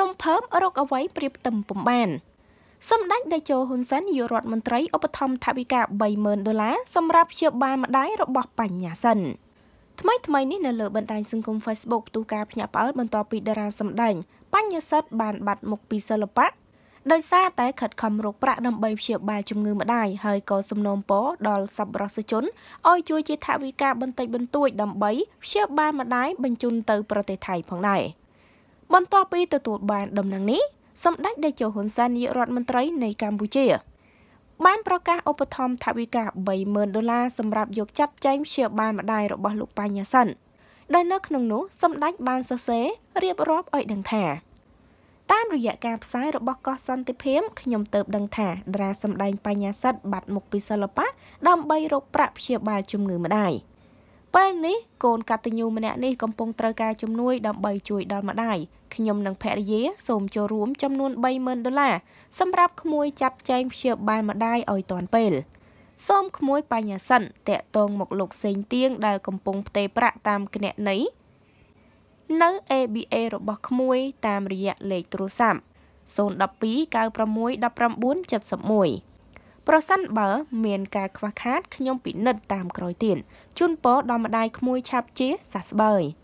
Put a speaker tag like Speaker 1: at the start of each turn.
Speaker 1: រំភើបរកអ្វីប្រៀបផ្ទឹមពំបានសម្ដេចតេជោហ៊ុនសែននាយករដ្ឋមន្ត្រីឧបត្ថម្ភថវិកា30,000ដុល្លារសម្រាប់ព្យាបាលម្ដាយរបស់បញ្ញាសិនថ្មីថ្មីនេះនៅលើបណ្ដាញសង្គម Facebook ផ្ទុះការភ្ញាក់ផ្អើលបន្ទាប់ពីតារាសម្ដែងបញ្ញាសិទ្ធបានបាត់មុខពីសិល្បៈដោយសារតែខិតខំរកប្រាក់ដើម្បីព្យាបាលជំងឺម្ដាយហើយក៏សំណូមពរដល់សប្បុរសជនឲ្យជួយជាថវិកា បន្តិចបន្តួចដើម្បីព្យាបាលម្ដាយបញ្ជូនទៅ ប្រទេសថៃផងដែរ។បន្ទាប់ពីទទួលបានដំណឹងនេះសម្ដេចតេជោហ៊ុនសែននាយករដ្ឋមន្ត្រីនៃកម្ពុជា បានប្រកាសឧបត្ថម្ភថវិកា30,000ដុល្លារសម្រាប់យកចាត់ចែងព្យាបាលម្ដាយរបស់លោកបញ្ញសិនដែលនៅក្នុងនោះសម្ដេចបានសរសេររៀបរាប់ឲ្យដឹងថាតាមរយៈការផ្សាយរបស់កោះសន្តិភាពខ្ញុំទៅ ដឹងថាតារាសម្ដែងបញ្ញាសិទ្ធបាត់មុខពីសិល្បៈដើម្បីរកប្រាក់ព្យាបាលជំងឺម្ដាយ។ពេលនេះកូនកតញ្ញូម្នាក់នេះកំពុងត្រូវការជំនួយដើម្បីជួយដល់ម្ដាយខ្ញុំនិងភរិយា សូមចូលរួមចំនួន30,000ដុល្លារសម្រាប់ក្មួយចាត់ចែងព្យាបាលម្ដាយឲ្យទាន់ពេលសូមក្មួយ បញ្ញាសិនតាក់តងមកលោកសេងទៀងដែលកំពុងផ្ទេរប្រាក់តាមគណនីនៅ ABA របស់ក្មួយតាមរយៈលេខទូរស័ព្ទ012 96 19 71ប្រសិនបើមានការខ្វះខាតខ្ញុំពិនិត្យតាមក្រោយទៀតជូនពរដល់ម្ដាយក្មួយឆាប់ជាសះស្បើយ។